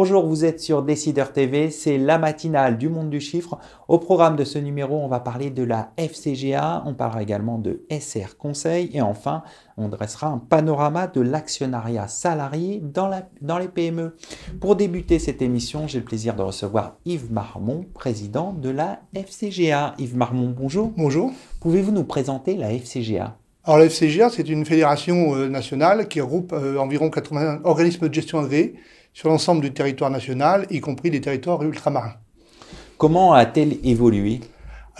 Bonjour, vous êtes sur Décideur TV, c'est la matinale du monde du chiffre. Au programme de ce numéro, on va parler de la FCGA, on parlera également de SR Conseil et enfin, on dressera un panorama de l'actionnariat salarié dans, les PME. Pour débuter cette émission, j'ai le plaisir de recevoir Yves Marmont, président de la FCGA. Yves Marmont, bonjour. Bonjour. Pouvez-vous nous présenter la FCGA alors la FCGA, c'est une fédération euh, nationale qui regroupe euh, environ 80 organismes de gestion agréés sur l'ensemble du territoire national, y compris les territoires ultramarins. Comment a-t-elle évolué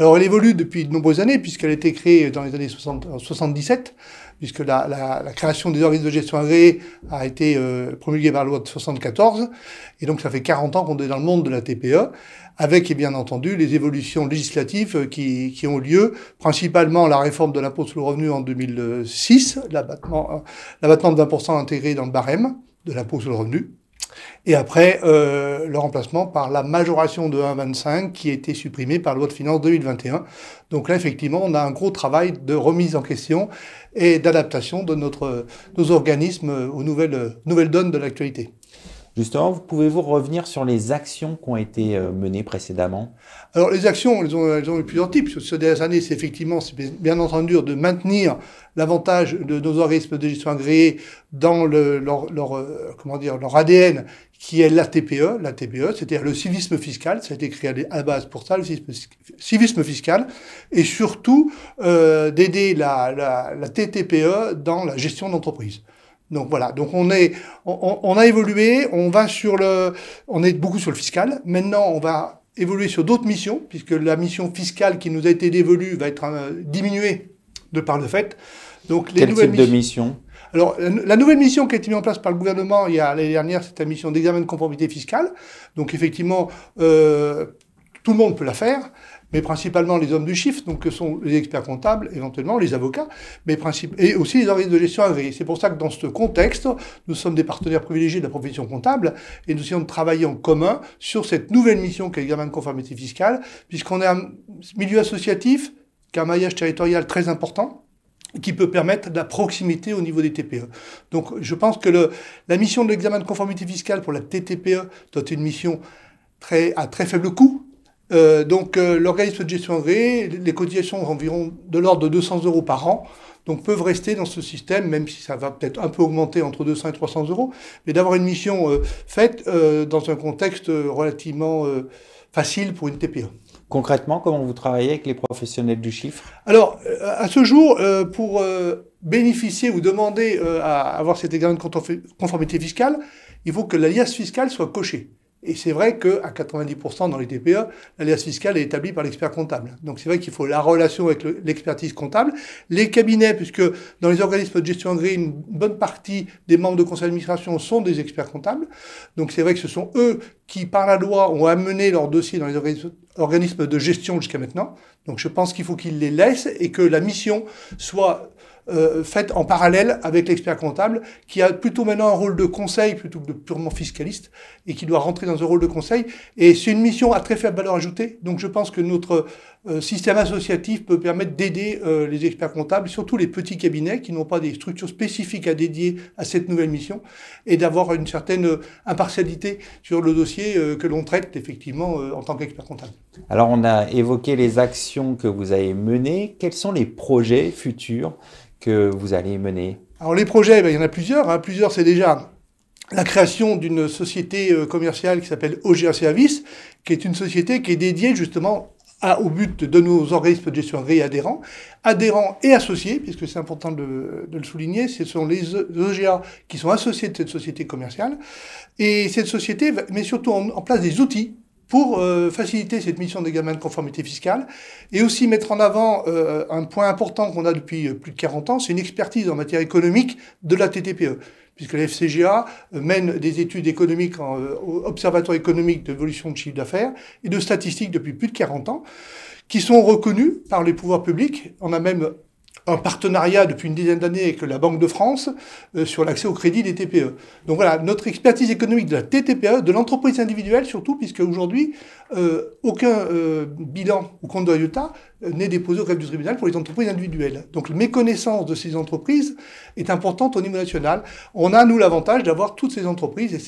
alors elle évolue depuis de nombreuses années puisqu'elle a été créée dans les années 77, puisque la, création des organismes de gestion agréés a été euh, promulguée par la loi de 74, et donc ça fait 40 ans qu'on est dans le monde de la TPE, avec et bien entendu les évolutions législatives euh, qui, qui ont lieu, principalement la réforme de l'impôt sur le revenu en 2006, l'abattement, euh, l'abattement de 20% intégré dans le barème de l'impôt sur le revenu, et après, euh, le remplacement par la majoration de 1,25 qui a été supprimée par la loi de finances 2021. Donc là, effectivement, on a un gros travail de remise en question et d'adaptation de euh, nos organismes euh, aux nouvelles, nouvelles donnes de l'actualité. Justement, vous pouvez-vous revenir sur les actions qui ont été euh, menées précédemment Alors les actions, elles ont, eu plusieurs types. ces dernières années, c'est effectivement, bien entendu de maintenir l'avantage de nos organismes de gestion agréés dans leur, euh, ADN qui est la TPE, e, c'est-à-dire le civisme fiscal, ça a été créé à la base pour ça, le civisme, fiscal, et surtout euh, d'aider la, la TTPE dans la gestion d'entreprise. Donc voilà, donc on a évolué, on va sur le, on est beaucoup sur le fiscal. Maintenant, on va évoluer sur d'autres missions, puisque la mission fiscale qui nous a été dévolue va être euh, diminuée de par le fait. Donc les Quel nouvelles type missions... de mission alors, la nouvelle mission qui a été mise en place par le gouvernement il y a l'année dernière, c'est la mission d'examen de conformité fiscale. Donc, effectivement, euh, tout le monde peut la faire mais principalement les hommes du chiffre, donc que sont les experts comptables, éventuellement les avocats, mais et aussi les organismes de gestion agréés. C'est pour ça que dans ce contexte, nous sommes des partenaires privilégiés de la profession comptable et nous essayons de travailler en commun sur cette nouvelle mission qu'est l'examen de conformité fiscale, puisqu'on est un milieu associatif qui a un maillage territorial très important qui peut permettre de la proximité au niveau des TPE. Donc je pense que la mission de l'examen de conformité fiscale pour la TTPE doit être une mission à très faible coût, euh, donc euh, l'organisme de gestion agréé, les cotisations environ de l'ordre de 200 euros par an, donc peuvent rester dans ce système, même si ça va peut-être un peu augmenter entre 200 et 300 euros, mais d'avoir une mission euh, faite dans un contexte relativement facile pour une TPE. Concrètement, comment vous travaillez avec les professionnels du chiffre Alors, à ce jour, pour bénéficier ou demander à avoir cet examen de conformité fiscale, il faut que l'alias fiscale soit cochée. Et c'est vrai qu'à 90% dans les TPE, l'alias fiscale est établie par l'expert comptable. Donc c'est vrai qu'il faut la relation avec l'expertise comptable. Les cabinets, puisque dans les organismes de gestion agréés, une bonne partie des membres de conseil d'administration sont des experts comptables. Donc c'est vrai que ce sont eux qui, par la loi, ont amené leur dossier dans les organismes, organismes de gestion jusqu'à maintenant. Donc je pense qu'il faut qu'ils les laissent et que la mission soit euh, faite en parallèle avec l'expert comptable, qui a plutôt maintenant un rôle de conseil plutôt que de purement fiscaliste, et qui doit rentrer dans un rôle de conseil. Et c'est une mission à très faible valeur ajoutée. Donc je pense que notre euh, système associatif peut permettre d'aider euh, les experts comptables, surtout les petits cabinets qui n'ont pas des structures spécifiques à dédier à cette nouvelle mission, et d'avoir une certaine euh, impartialité sur le dossier que l'on traite effectivement en tant qu'expert comptable. Alors on a évoqué les actions que vous avez menées. Quels sont les projets futurs que vous allez mener Alors les projets, ben, il y en a plusieurs. Hein. Plusieurs, c'est déjà la création d'une société commerciale qui s'appelle OGA Service, qui est une société qui est dédiée justement au but de nos organismes de gestion réadhérents, adhérents et associés, puisque c'est important de, le souligner, ce sont les OGA qui sont associés de cette société commerciale. Et cette société met surtout en, place des outils pour euh, faciliter cette mission d'examen de conformité fiscale et aussi mettre en avant euh, un point important qu'on a depuis plus de 40 ans, c'est une expertise en matière économique de la TTPE puisque l'FCGA mène des études économiques en euh, observatoire économique d'évolution de chiffre d'affaires et de statistiques depuis plus de 40 ans, qui sont reconnues par les pouvoirs publics. On a même un partenariat depuis une dizaine d'années avec la Banque de France euh, sur l'accès au crédit des TPE. Donc voilà, notre expertise économique de la TTPE, de l'entreprise individuelle surtout, puisque aujourd'hui, euh, aucun euh, bilan ou compte de résultat n'est déposé au greffe du tribunal pour les entreprises individuelles. Donc la méconnaissance de ces entreprises est importante au niveau national. On a, nous, l'avantage d'avoir toutes ces entreprises et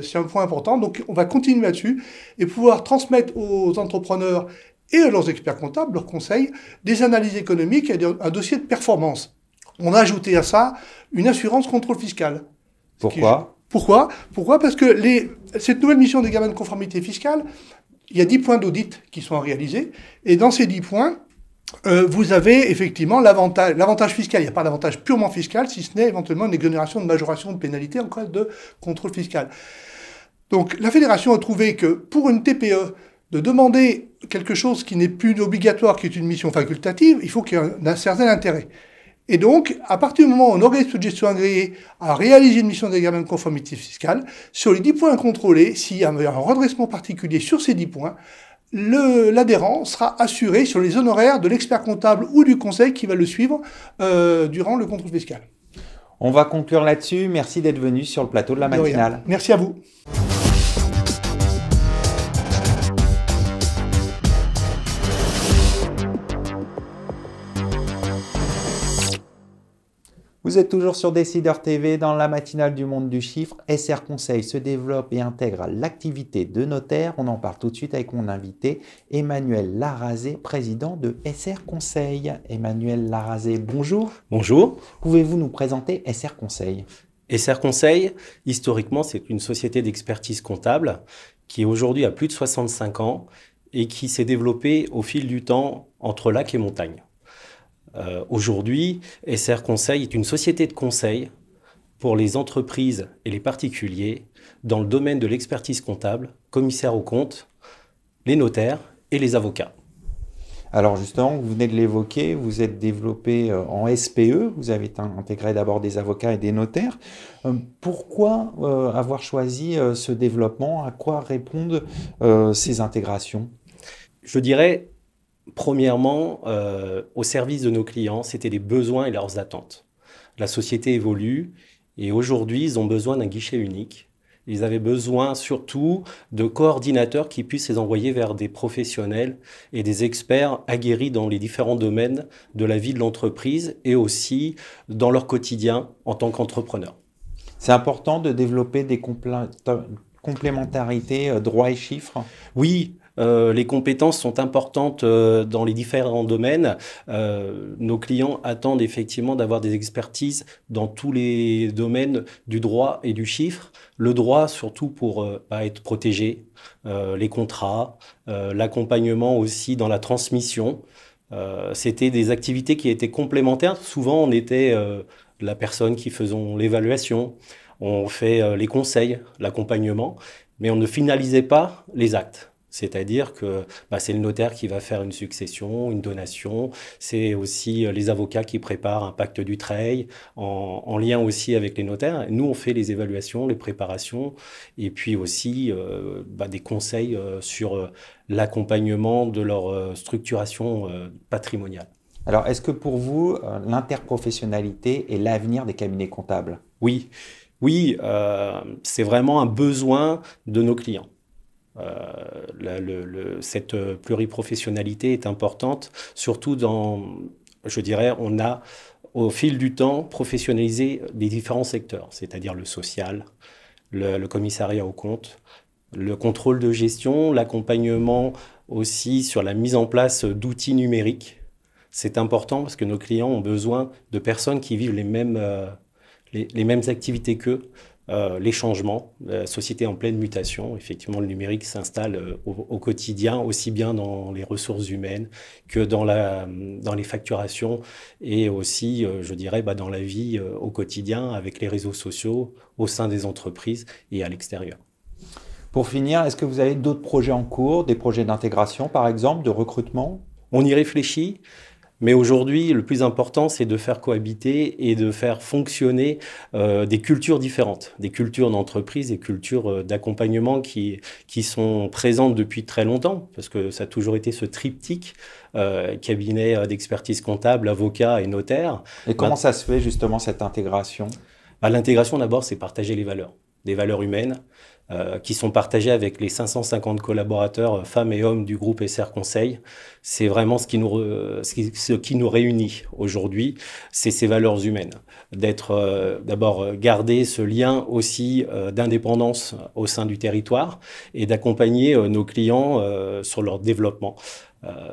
c'est un point important. Donc on va continuer là-dessus et pouvoir transmettre aux entrepreneurs et leurs experts comptables leur conseillent des analyses économiques et un dossier de performance. On a ajouté à ça une assurance contrôle fiscal. Pourquoi Pourquoi Pourquoi Parce que les... cette nouvelle mission des gamins de conformité fiscale, il y a 10 points d'audit qui sont réalisés, et dans ces 10 points, euh, vous avez effectivement l'avantage, l'avantage fiscal. Il n'y a pas d'avantage purement fiscal, si ce n'est éventuellement une exonération de majoration de pénalité en cas de contrôle fiscal. Donc la fédération a trouvé que pour une TPE de demander quelque chose qui n'est plus obligatoire, qui est une mission facultative, il faut qu'il y ait un, certain intérêt. Et donc, à partir du moment où un organisme de gestion agréée a réalisé une mission d'examen de conformité fiscale, sur les 10 points contrôlés, s'il y a un redressement particulier sur ces 10 points, l'adhérent sera assuré sur les honoraires de l'expert comptable ou du conseil qui va le suivre euh, durant le contrôle fiscal. On va conclure là-dessus. Merci d'être venu sur le plateau de la matinale. Merci à vous. Vous êtes toujours sur Décideur TV dans la matinale du monde du chiffre. SR Conseil se développe et intègre l'activité de notaire. On en parle tout de suite avec mon invité Emmanuel Larazé, président de SR Conseil. Emmanuel Larazé, bonjour. Bonjour. Pouvez-vous nous présenter SR Conseil SR Conseil, historiquement, c'est une société d'expertise comptable qui aujourd'hui a plus de 65 ans et qui s'est développée au fil du temps entre lacs et montagnes. Euh, aujourd'hui, SR Conseil est une société de conseil pour les entreprises et les particuliers dans le domaine de l'expertise comptable, commissaire aux comptes, les notaires et les avocats. Alors justement, vous venez de l'évoquer, vous êtes développé euh, en SPE, vous avez intégré d'abord des avocats et des notaires. Euh, pourquoi avoir choisi ce développement À quoi répondent ces intégrations Je dirais, Premièrement, euh, au service de nos clients, c'était les besoins et leurs attentes. La société évolue et aujourd'hui, ils ont besoin d'un guichet unique. Ils avaient besoin surtout de coordinateurs qui puissent les envoyer vers des professionnels et des experts aguerris dans les différents domaines de la vie de l'entreprise et aussi dans leur quotidien en tant qu'entrepreneur. C'est important de développer des complémentarités euh, droits et chiffres Oui, euh, les compétences sont importantes euh, dans les différents domaines. Euh, nos clients attendent effectivement d'avoir des expertises dans tous les domaines du droit et du chiffre. Le droit, surtout pour bah, être protégé, les contrats, l'accompagnement aussi dans la transmission. c'était des activités qui étaient complémentaires. Souvent, on était la personne qui faisait l'évaluation, on fait les conseils, l'accompagnement, mais on ne finalisait pas les actes. C'est-à-dire que bah, c'est le notaire qui va faire une succession, une donation, c'est aussi euh, les avocats qui préparent un pacte du trail, en, lien aussi avec les notaires. Nous, on fait les évaluations, les préparations, et puis aussi euh, bah, des conseils euh, sur l'accompagnement de leur structuration patrimoniale. Alors, est-ce que pour vous, l'interprofessionnalité est l'avenir des cabinets comptables Oui, oui, c'est vraiment un besoin de nos clients. Euh, le, cette euh, pluriprofessionnalité est importante, surtout dans, je dirais, on a au fil du temps professionnalisé les différents secteurs, c'est-à-dire le social, le, commissariat aux comptes, le contrôle de gestion, l'accompagnement aussi sur la mise en place d'outils numériques. C'est important parce que nos clients ont besoin de personnes qui vivent les mêmes, euh, les, les, mêmes activités qu'eux euh, les changements, la société en pleine mutation. Effectivement, le numérique s'installe euh, au, quotidien, aussi bien dans les ressources humaines que dans, la, dans les facturations et aussi, euh, je dirais, bah, dans la vie au quotidien avec les réseaux sociaux, au sein des entreprises et à l'extérieur. Pour finir, est-ce que vous avez d'autres projets en cours, des projets d'intégration par exemple, de recrutement On y réfléchit. Mais aujourd'hui, le plus important, c'est de faire cohabiter et de faire fonctionner euh, des cultures différentes, des cultures d'entreprise, et cultures euh, d'accompagnement qui, qui sont présentes depuis très longtemps, parce que ça a toujours été ce triptyque, euh, cabinet d'expertise comptable, avocat et notaire. Et comment bah ça se fait justement cette intégration bah, L'intégration, d'abord, c'est partager les valeurs, des valeurs humaines, euh, qui sont partagés avec les 550 collaborateurs, euh, femmes et hommes du groupe SR Conseil. C'est vraiment ce qui nous, ce, qui, nous réunit aujourd'hui, c'est ces valeurs humaines. D'être euh, d'abord garder ce lien aussi d'indépendance au sein du territoire et d'accompagner nos clients sur leur développement.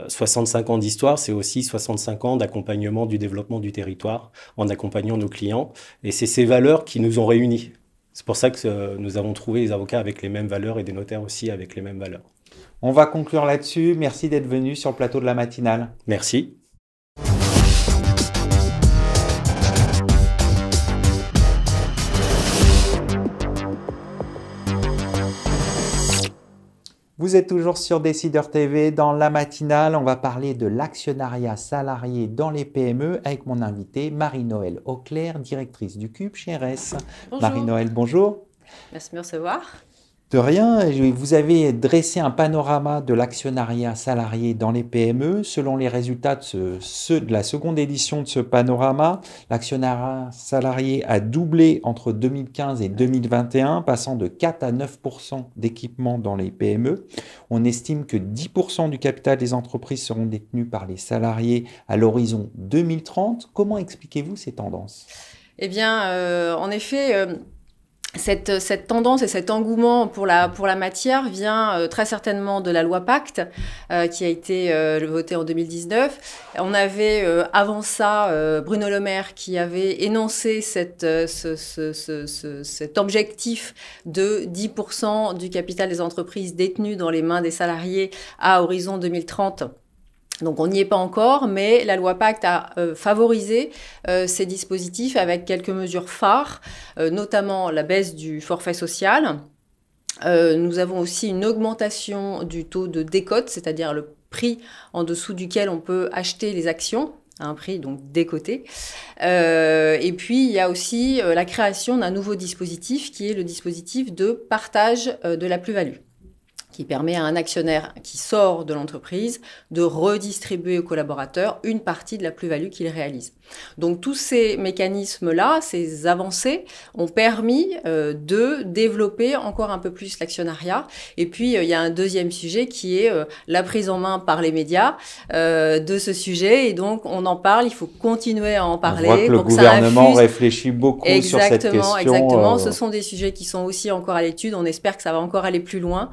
65 ans d'histoire, c'est aussi 65 ans d'accompagnement du développement du territoire en accompagnant nos clients. Et c'est ces valeurs qui nous ont réunis c'est pour ça que euh, nous avons trouvé des avocats avec les mêmes valeurs et des notaires aussi avec les mêmes valeurs. On va conclure là-dessus. Merci d'être venu sur le plateau de la matinale. Merci. Vous êtes toujours sur Décideur TV dans la matinale. On va parler de l'actionnariat salarié dans les PME avec mon invitée marie noëlle Auclair, directrice du CUBE chez RS. marie noëlle bonjour. Merci de me recevoir de rien. Vous avez dressé un panorama de l'actionnariat salarié dans les PME. Selon les résultats de, de la seconde édition de ce panorama, l'actionnariat salarié a doublé entre 2015 et 2021, passant de 4 à 9 d'équipement dans les PME. On estime que 10 du capital des entreprises seront détenus par les salariés à l'horizon 2030. Comment expliquez-vous ces tendances Eh bien, euh, en effet... Euh, euh, cette, tendance et cet engouement pour la, pour la matière vient euh, très certainement de la loi Pacte euh, qui a été votée en 2019. On avait avant ça Bruno Le Maire qui avait énoncé cet objectif de 10% du capital des entreprises détenus dans les mains des salariés à horizon 2030 donc on n'y est pas encore, mais la loi Pacte a euh, favorisé euh, ces dispositifs avec quelques mesures phares, euh, notamment la baisse du forfait social. nous avons aussi une augmentation du taux de décote, c'est-à-dire le prix en dessous duquel on peut acheter les actions à un prix donc décoté. et puis il y a aussi la création d'un nouveau dispositif qui est le dispositif de partage de la plus-value qui permet à un actionnaire qui sort de l'entreprise de redistribuer aux collaborateurs une partie de la plus-value qu'il réalise. Donc tous ces mécanismes-là, ces avancées, ont permis euh, de développer encore un peu plus l'actionnariat. Et puis euh, il y a un deuxième sujet qui est euh, la prise en main par les médias de ce sujet. Et donc on en parle, il faut continuer à en parler. On voit que le gouvernement réfléchit beaucoup sur cette question. Exactement, ce sont des sujets qui sont aussi encore à l'étude. On espère que ça va encore aller plus loin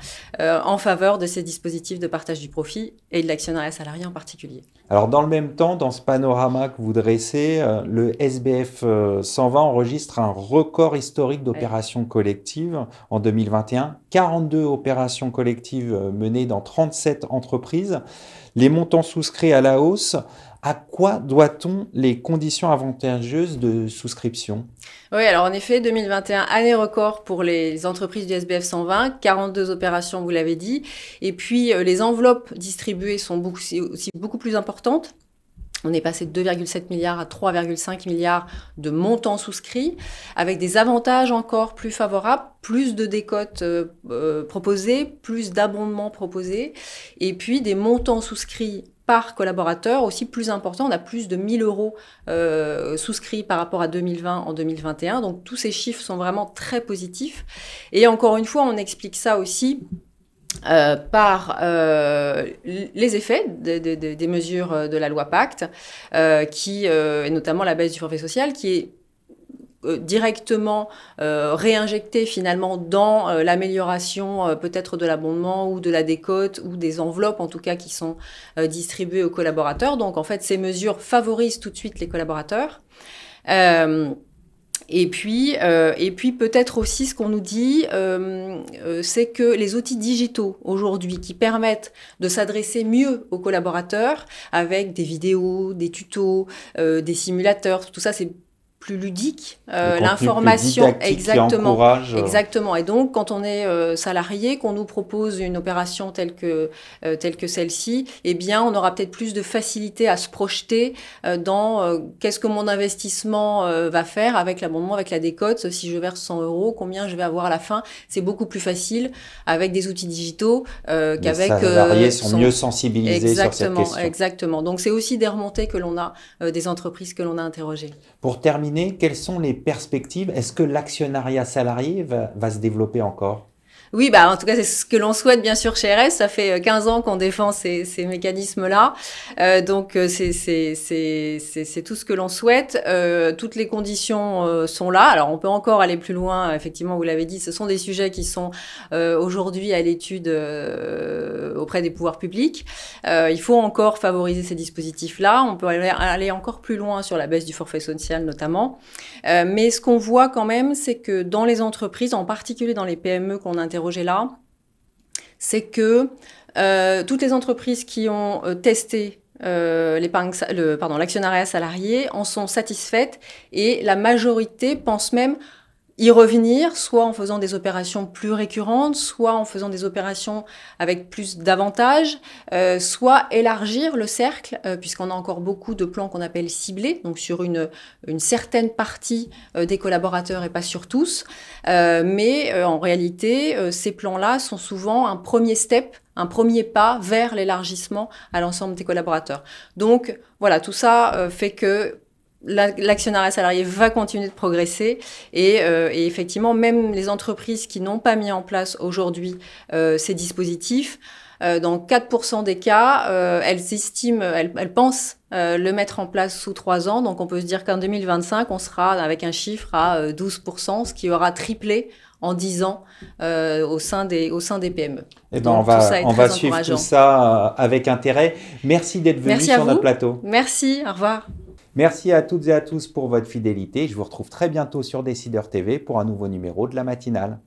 euh, en faveur de ces dispositifs de partage du profit et de l'actionnariat salarié en particulier. Alors dans le même temps, dans ce panorama que vous dressez, euh, le SBF 120 euh, enregistre un record historique d'opérations collectives en 2021, 42 opérations collectives menées dans 37 entreprises. Les montants souscrits à la hausse à quoi doit-on les conditions avantageuses de souscription Oui, alors en effet, 2021, année record pour les entreprises du SBF 120, 42 opérations, vous l'avez dit. Et puis, euh, les enveloppes distribuées sont aussi beaucoup plus importantes. On est passé de 2,7 milliards à 3,5 milliards de montants souscrits, avec des avantages encore plus favorables, plus de décotes euh, euh, proposées, plus d'abondements proposés, et puis des montants souscrits par collaborateur aussi plus important. On a plus de 1000 euros euh, souscrits par rapport à 2020 en 2021. Donc tous ces chiffres sont vraiment très positifs. Et encore une fois, on explique ça aussi. Euh, par euh, les effets des mesures de la loi Pacte, qui, et notamment la baisse du forfait social, qui est euh, directement euh, réinjectés finalement dans euh, l'amélioration peut-être de l'abondement ou de la décote ou des enveloppes en tout cas qui sont distribuées aux collaborateurs. Donc en fait ces mesures favorisent tout de suite les collaborateurs. et puis, et puis peut-être aussi ce qu'on nous dit, c'est que les outils digitaux aujourd'hui qui permettent de s'adresser mieux aux collaborateurs avec des vidéos, des tutos, des simulateurs, tout ça c'est plus ludique, euh, l'information exactement, euh, exactement. Et donc, quand on est euh, salarié, qu'on nous propose une opération telle que euh, telle que celle-ci, eh bien, on aura peut-être plus de facilité à se projeter dans qu'est-ce que mon investissement va faire avec l'abondement, avec la décote. Si je verse 100 euros, combien je vais avoir à la fin C'est beaucoup plus facile avec des outils digitaux qu'avec. Les salariés sont, mieux sensibilisés exactement, sur cette question. Exactement. Donc, c'est aussi des remontées que l'on a des entreprises que l'on a interrogées. Pour terminer quelles sont les perspectives Est-ce que l'actionnariat salarié va se développer encore oui, bah, en tout cas, c'est ce que l'on souhaite, bien sûr, chez RS. Ça fait 15 euh, ans qu'on défend ces, mécanismes-là. Euh, donc, euh, c'est, tout ce que l'on souhaite. toutes les conditions sont là. Alors, on peut encore aller plus loin. Effectivement, vous l'avez dit, ce sont des sujets qui sont aujourd'hui à l'étude auprès des pouvoirs publics. il faut encore favoriser ces dispositifs-là. On peut aller, aller, encore plus loin sur la baisse du forfait social, notamment. mais ce qu'on voit quand même, c'est que dans les entreprises, en particulier dans les PME qu'on interroge, là, c'est que euh, toutes les entreprises qui ont euh, testé euh, l'actionnariat salarié en sont satisfaites et la majorité pense même y revenir, soit en faisant des opérations plus récurrentes, soit en faisant des opérations avec plus d'avantages, euh, soit élargir le cercle, euh, puisqu'on a encore beaucoup de plans qu'on appelle ciblés, donc sur une, une certaine partie euh, des collaborateurs et pas sur tous. mais en réalité, ces plans-là sont souvent un premier step un premier pas vers l'élargissement à l'ensemble des collaborateurs. Donc voilà, tout ça fait que l'actionnariat salarié va continuer de progresser euh, et, effectivement, même les entreprises qui n'ont pas mis en place aujourd'hui euh, ces dispositifs, euh, dans 4% des cas, elles estiment, elles, pensent le mettre en place sous 3 ans. Donc on peut se dire qu'en 2025, on sera avec un chiffre à 12%, ce qui aura triplé en 10 ans au, sein des, au sein des PME. Et eh ben, on va, on va suivre tout ça avec intérêt. Merci d'être venu sur notre plateau. Merci, au revoir. Merci à toutes et à tous pour votre fidélité. Je vous retrouve très bientôt sur Décideur TV pour un nouveau numéro de la matinale.